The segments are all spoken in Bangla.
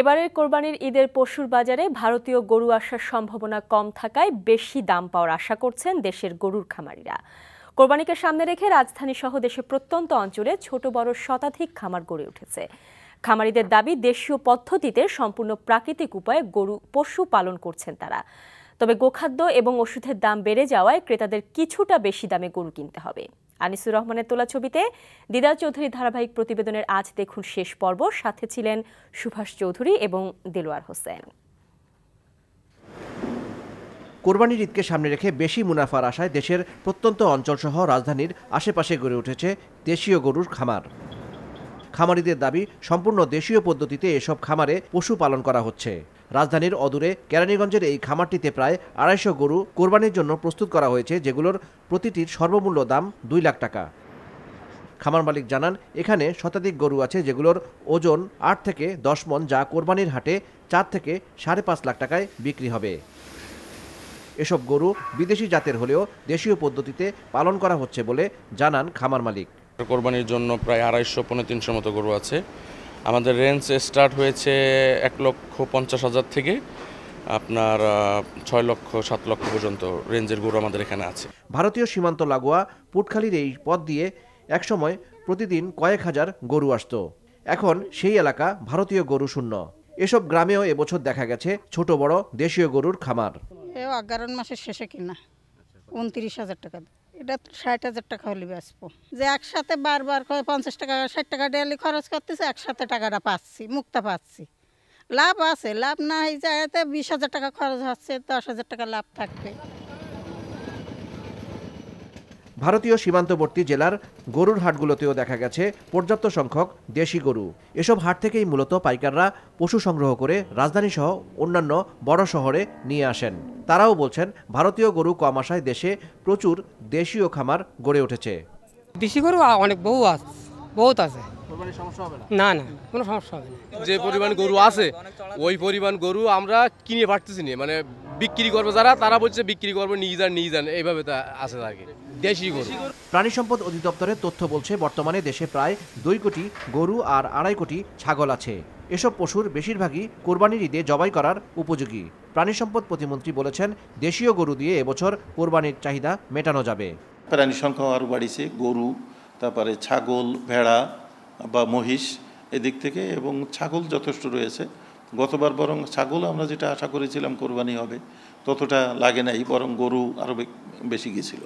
এবারের কোরবানির ঈদের পশুর বাজারে ভারতীয় গরু আসার সম্ভাবনা কম থাকায় বেশি দাম পাওয়ার আশা করছেন দেশের গরুর খামারিরা কোরবানিকে সামনে রেখে রাজধানী সহ দেশের প্রত্যন্ত অঞ্চলে ছোট বড় শতাধিক খামার গড়ে উঠেছে খামারিদের দাবি দেশীয় পদ্ধতিতে সম্পূর্ণ প্রাকৃতিক উপায়ে গরু পশু পালন করছেন তারা তবে গোখাদ্য এবং ওষুধের দাম বেড়ে যাওয়ায় ক্রেতাদের কিছুটা বেশি দামে গরু কিনতে হবে আনিসুর রহমানের তোলা ছবিতে দিদা চৌধুরী ধারাবাহিক প্রতিবেদনের আজ দেখুন শেষ পর্ব সাথে ছিলেন সুভাষ চৌধুরী এবং দেলোয়ার হোসেন কোরবানির ঈদকে সামনে রেখে বেশি মুনাফার আশায় দেশের প্রত্যন্ত অঞ্চলসহ রাজধানীর আশেপাশে গড়ে উঠেছে দেশীয় গরুর খামার খামারিদের দাবি সম্পূর্ণ দেশীয় পদ্ধতিতে এসব খামারে পশু পালন করা হচ্ছে রাজধানীর অদূরে কেরানীগঞ্জের এই খামারটিতে প্রায় আড়াইশো গরু কোরবানির জন্য প্রস্তুত করা হয়েছে যেগুলোর প্রতিটির সর্বমূল্য দাম দুই লাখ টাকা খামার মালিক জানান এখানে শতাধিক গরু আছে যেগুলোর ওজন আট থেকে দশ মন যা কোরবানির হাটে চার থেকে সাড়ে পাঁচ লাখ টাকায় বিক্রি হবে এসব গরু বিদেশি জাতের হলেও দেশীয় পদ্ধতিতে পালন করা হচ্ছে বলে জানান খামার মালিক কোরবানির জন্য প্রায় আড়াইশো পনেরো তিনশো মতো গরু আছে আমাদের রেঞ্জ স্টার্ট হয়েছে এক লক্ষ পঞ্চাশ হাজার থেকে আপনার ছয় লক্ষ সাত লক্ষ পর্যন্ত রেঞ্জের গরু আমাদের এখানে আছে ভারতীয় সীমান্ত লাগোয়া পুটখালির এই পথ দিয়ে একসময় প্রতিদিন কয়েক হাজার গরু আসত এখন সেই এলাকা ভারতীয় গরু শূন্য এসব গ্রামেও এবছর দেখা গেছে ছোট বড় দেশীয় গরুর খামার এ এগারো মাসের শেষে কিনা উনত্রিশ হাজার টাকা এটা ষাট হাজার টাকা হলে ব্যস্ত যে একসাথে বারবার পঞ্চাশ টাকা ষাট টাকা ডেলি খরচ করতেছে একসাথে টাকাটা পাচ্ছি মুক্তা পাচ্ছি লাভ আছে লাভ না এই জায়গাতে বিশ হাজার টাকা খরচ হচ্ছে দশ হাজার টাকা লাভ থাকবে ভারতীয় সীমান্তবর্তী জেলার গরুর হাটগুলোতেও দেখা গেছে পর্যাপ্ত সংখ্যক দেশি গরু এসব হাট থেকেই মূলত পাইকাররা পশু সংগ্রহ করে রাজধানীসহ অন্যান্য বড় শহরে নিয়ে আসেন তারাও বলছেন ভারতীয় গরু কম আশায় দেশে প্রচুর দেশীয় খামার গড়ে উঠেছে দেশি গরু অনেক বহু আছে বহুত আছে না না কোনো সমস্যা হবে না যে পরিমাণ গরু আছে ওই পরিমাণ গরু আমরা কিনে পারতেছি না মানে বিক্রি করবো যারা তারা বলছে বিক্রি করবো নিয়ে যান নিয়ে যান এইভাবে তা আছে আর দেশি গরু প্রাণী সম্পদ অধিদপ্তরের তথ্য বলছে বর্তমানে দেশে প্রায় দুই কোটি গরু আর আড়াই কোটি ছাগল আছে এসব পশুর বেশিরভাগই কোরবানির ঈদে জবাই করার উপযোগী প্রাণী সম্পদ প্রতিমন্ত্রী বলেছেন দেশীয় গরু দিয়ে এবছর কোরবানির চাহিদা মেটানো যাবে প্রাণী সংখ্যা আরও বাড়িছে গরু তারপরে ছাগল ভেড়া বা মহিষ এদিক থেকে এবং ছাগল যথেষ্ট রয়েছে গতবার বরং ছাগল আমরা যেটা আশা করেছিলাম কোরবানি হবে ততটা লাগে নাই বরং গরু আরও বেশি গিয়েছিল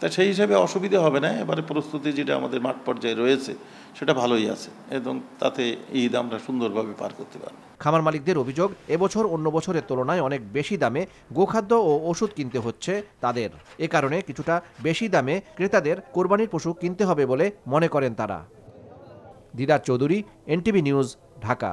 তা সেই হিসেবে অসুবিধা হবে না এবারে প্রস্তুতি যেটা আমাদের মাঠ পর্যায়ে রয়েছে সেটা ভালোই আছে এবং তাতে ঈদ আমরা সুন্দরভাবে পার করতে পারব খামার মালিকদের অভিযোগ এবছর অন্য বছরের তুলনায় অনেক বেশি দামে গোখাদ্য ও ওষুধ কিনতে হচ্ছে তাদের এ কারণে কিছুটা বেশি দামে ক্রেতাদের কোরবানির পশু কিনতে হবে বলে মনে করেন তারা দিদার চৌধুরী এনটিভি নিউজ ঢাকা